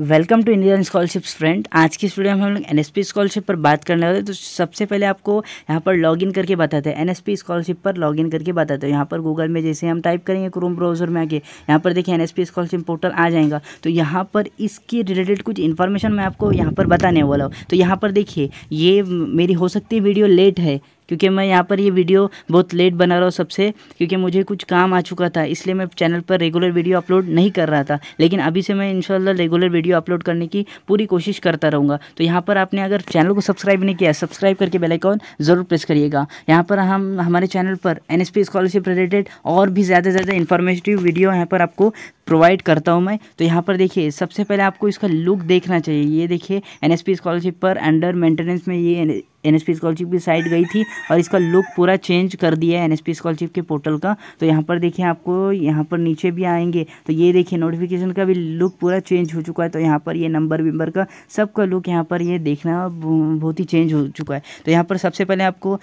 welcome to Indian scholarships friend आज की studio में हम लोग एन एस पी स्कॉलरशिप पर बात करने वाले हैं तो सबसे पहले आपको यहाँ पर लॉगिन करके बताते हैं एन एस पी स्कॉलरशिप पर लॉगिन करके बताते हैं यहाँ पर गूगल में जैसे हम टाइप करेंगे क्रोम ब्राउजर में आके यहाँ पर देखिए N S P scholarship portal आ जाएगा तो यहाँ पर इसके रिलेटेड कुछ इन्फॉर्मेशन मैं आपको यहाँ पर बताने वाला हूँ तो यहाँ पर देखिए ये मेरी हो सकती है वीडियो लेट है क्योंकि मैं यहाँ पर ये वीडियो बहुत लेट बना रहा हूँ सबसे क्योंकि मुझे कुछ काम आ चुका था इसलिए मैं चैनल पर रेगुलर वीडियो अपलोड नहीं कर रहा था लेकिन अभी से मैं इंशाल्लाह रेगुलर वीडियो अपलोड करने की पूरी कोशिश करता रहूँगा तो यहाँ पर आपने अगर चैनल को सब्सक्राइब नहीं किया सब्सक्राइब करके बेलाइकॉन ज़रूर प्रेस करिएगा यहाँ पर हम हमारे चैनल पर एन स्कॉलरशिप रिलेटेड और भी ज़्यादा से ज़्यादा इन्फॉर्मेटिव वीडियो यहाँ पर आपको प्रोवाइड करता हूँ मैं तो यहाँ पर देखिए सबसे पहले आपको इसका लुक देखना चाहिए ये देखिए एन स्कॉलरशिप पर अंडर मेंटेनेंस में ये एन स्कॉलरशिप की साइट गई थी और इसका लुक पूरा चेंज कर दिया है एन स्कॉलरशिप के पोर्टल का तो यहाँ पर देखिए आपको यहाँ पर नीचे भी आएंगे तो ये देखिए नोटिफिकेशन का भी लुक पूरा चेंज हो चुका है तो यहाँ पर ये नंबर वम्बर का सबका लुक यहाँ पर ये देखना बहुत ही चेंज हो चुका है तो यहाँ पर सबसे पहले आपको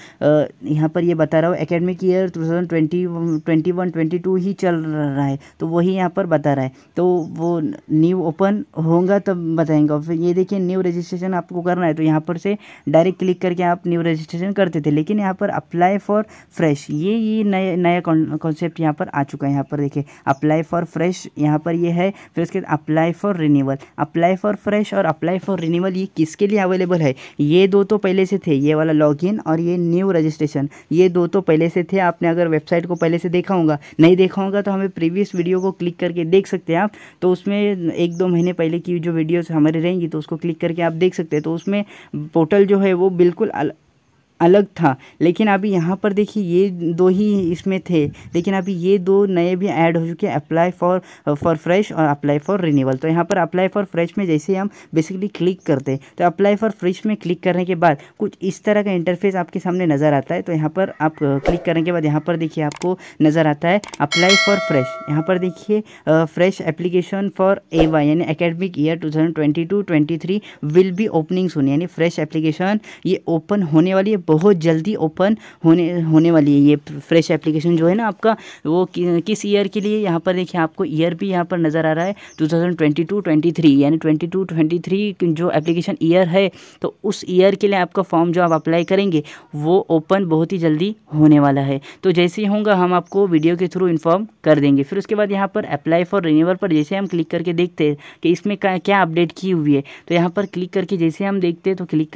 यहाँ पर ये बता रहा हूँ academic year two thousand twenty ही चल रहा है तो वही यहाँ पर बता रहा है तो वो न्यू ओपन होगा तब बताएंगे और फिर ये देखिए न्यू रजिस्ट्रेशन आपको करना है तो यहाँ पर से डायरेक्ट क्लिक करके आप न्यू रजिस्ट्रेशन करते थे लेकिन यहाँ पर अप्लाई फॉर फ्रेश ये ये नया नया कॉन्सेप्ट यहाँ पर आ चुका है यहाँ पर देखिए अप्लाई फॉर फ्रेश यहाँ पर ये है फिर उसके बाद apply for renewal apply for fresh और अप्लाई फॉर रिन्यूअल ये किसके लिए अवेलेबल है ये दो तो पहले से थे ये वाला लॉगिन और ये न्यू रजिस्ट्रेशन ये दो तो पहले से थे आपने अगर वेबसाइट को पहले से देखा होगा नहीं देखा होगा तो हमें प्रीवियस वीडियो को क्लिक करके करके देख सकते हैं आप तो उसमें एक दो महीने पहले की जो वीडियोस हमारी रहेंगी तो उसको क्लिक करके आप देख सकते हैं तो उसमें पोर्टल जो है वो बिल्कुल अलग था लेकिन अभी यहाँ पर देखिए ये दो ही इसमें थे लेकिन अभी ये दो नए भी ऐड हो चुके हैं अप्लाई फॉर फॉर फ्रेश और अप्लाई फॉर रिन्यूअल तो यहाँ पर अप्लाई फॉर फ्रेश में जैसे हम बेसिकली क्लिक करते हैं तो अप्लाई फॉर फ्रेश में क्लिक करने के बाद कुछ इस तरह का इंटरफेस आपके सामने नज़र आता है तो यहाँ पर आप क्लिक करने के बाद यहाँ पर देखिए आपको नज़र आता है अप्लाई फॉर फ्रेश यहाँ पर देखिए fresh application for A Y यानी academic year two thousand twenty two twenty three will be opening soon यानी फ्रेश एप्लीकेशन ये ओपन होने वाली है बहुत जल्दी ओपन होने होने वाली है ये फ्रेश एप्लीकेशन जो है ना आपका वो कि, किस ईयर के लिए यहाँ पर देखिए आपको ईयर भी यहाँ पर नज़र आ रहा है two thousand twenty two twenty three यानी ट्वेंटी टू ट्वेंटी थ्री जो एप्लीकेशन ईयर है तो उस ईयर के लिए आपका फॉर्म जो आप अप्लाई करेंगे वो ओपन बहुत ही जल्दी होने वाला है तो जैसे ही होंगे हम आपको वीडियो के थ्रू इन्फॉर्म कर देंगे फिर उसके बाद यहाँ पर अप्लाई फॉर रिन्यूअल पर जैसे हम क्लिक करके देखते हैं कि इसमें क्या अपडेट की हुई है तो यहाँ पर क्लिक करके जैसे हम देखते हैं तो क्लिक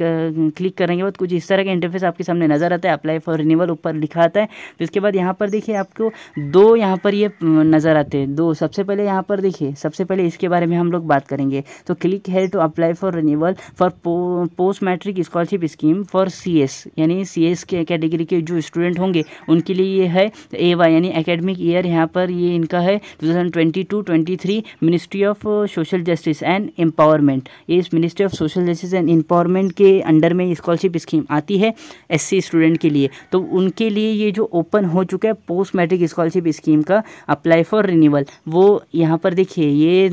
क्लिक करेंगे बाद कुछ इस तरह का इंटरफेस आपके सामने नज़र आता है अप्लाई फॉर रिन्यूअल ऊपर लिखा आता है तो इसके बाद यहाँ पर देखिए आपको दो यहाँ पर ये नज़र आते हैं दो सबसे पहले यहाँ पर देखिए सबसे पहले इसके बारे में हम लोग बात करेंगे तो क्लिक है to apply for renewal for post matric scholarship scheme for C यानी सी के कैटेगरी के जो स्टूडेंट होंगे उनके लिए ये है ए यानी एकेडमिक ईयर यहाँ पर ये इनका है two thousand ministry of social justice and empowerment इस ministry of social justice and empowerment के अंडर में स्कॉलरशिप स्कीम आती है सी स्टूडेंट के लिए तो उनके लिए ये जो ओपन हो चुका है पोस्ट मैट्रिक स्कॉलरशिप स्कीम का अप्लाई फॉर रिन्यूअल वो यहाँ पर देखिए ये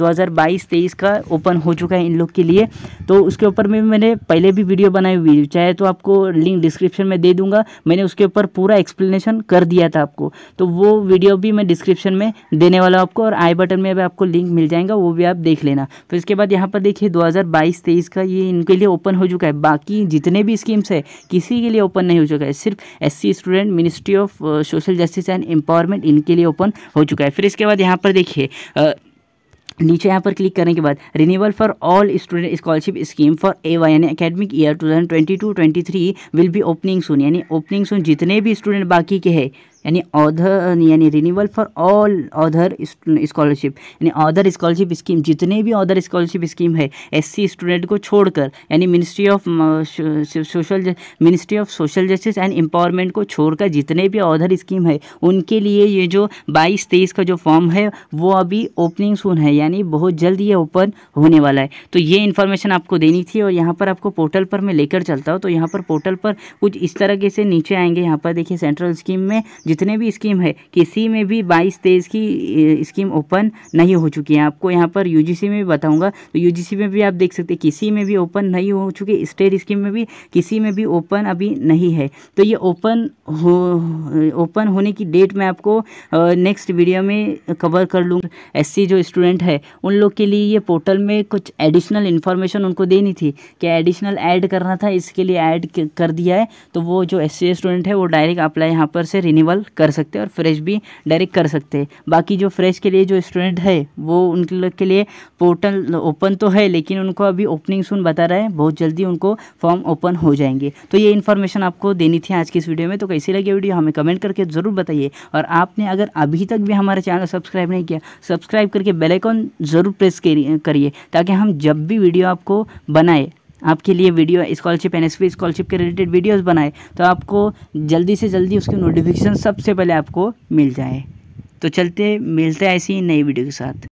2022 तेईस का ओपन हो चुका है इन लोग के लिए तो उसके ऊपर में मैंने पहले भी वीडियो बनाई हुई चाहे तो आपको लिंक डिस्क्रिप्शन में दे दूंगा मैंने उसके ऊपर पूरा एक्सप्लेनेशन कर दिया था आपको तो वो वीडियो भी मैं डिस्क्रिप्शन में देने वाला हूँ आपको और आई बटन में भी आपको लिंक मिल जाएगा वो भी आप देख लेना फिर तो इसके बाद यहाँ पर देखिए दो हज़ार का ये इनके लिए ओपन हो चुका है बाकी जितने भी स्कीम टाइम्स है किसी के लिए ओपन नहीं हो चुका है सिर्फ S student ministry of social justice and empowerment इनके लिए ओपन हो चुका है फिर इसके बाद यहाँ पर देखिए uh, नीचे यहाँ पर क्लिक करने के बाद renewal for all student scholarship scheme for A Y यानी academic year two thousand twenty two twenty three will be opening soon यानी ओपनिंग सुन जितने भी स्टूडेंट बाकी के हैं यानी ऑधर यानी renewal for all other scholarship यानी ऑधर स्कॉलरशिप स्कीम जितने भी ऑधर स्कॉलरशिप स्कीम है एससी स्टूडेंट को छोड़कर यानी ministry of social ministry of social justice and empowerment को छोड़कर जितने भी ऑधर स्कीम है उनके लिए ये जो बाईस तेईस का जो फॉर्म है वो अभी ओपनिंग सुन है यानी बहुत जल्द ये ओपन होने वाला है तो ये इन्फॉर्मेशन आपको देनी थी और यहाँ पर आपको पोर्टल पर मैं लेकर चलता हूँ तो यहाँ पर पोर्टल पर कुछ इस तरह के से नीचे आएंगे यहाँ पर देखिए सेंट्रल स्कीम में जितने भी स्कीम है किसी में भी बाईस तेईस की स्कीम ओपन नहीं हो चुकी है आपको यहाँ पर यू में भी बताऊँगा तो यू में भी आप देख सकते हैं किसी में भी ओपन नहीं हो चुकी स्टेट स्कीम में भी किसी में भी ओपन अभी नहीं है तो ये ओपन हो ओपन होने की डेट मैं आपको नेक्स्ट वीडियो में कवर कर लूँ एस जो स्टूडेंट है उन लोग के लिए ये पोर्टल में कुछ एडिशनल इन्फॉर्मेशन उनको देनी थी क्या एडिशनल ऐड करना था इसके लिए ऐड कर दिया है तो वो जो एस स्टूडेंट है वो डायरेक्ट अप्लाई यहाँ पर से रिन्यूअल इस्तेमाल कर सकते हैं और फ्रेश भी डायरेक्ट कर सकते हैं बाकी जो फ्रेश के लिए जो स्टूडेंट है वो उनके के लिए पोर्टल ओपन तो है लेकिन उनको अभी ओपनिंग सुन बता रहा है बहुत जल्दी उनको फॉर्म ओपन हो जाएंगे तो ये इन्फॉर्मेशन आपको देनी थी आज की इस वीडियो में तो कैसी लगी वीडियो हमें कमेंट करके ज़रूर बताइए और आपने अगर अभी तक भी हमारे चैनल सब्सक्राइब नहीं किया सब्सक्राइब करके बेलाइकॉन ज़रूर प्रेस करिए ताकि हम जब भी वीडियो आपको बनाए आपके लिए video scholarship N S scholarship के रिलेटेड वीडियोज़ बनाए तो आपको जल्दी से जल्दी उसकी नोटिफिकेशन सबसे पहले आपको मिल जाए तो चलते मिलते हैं ऐसी नई वीडियो के साथ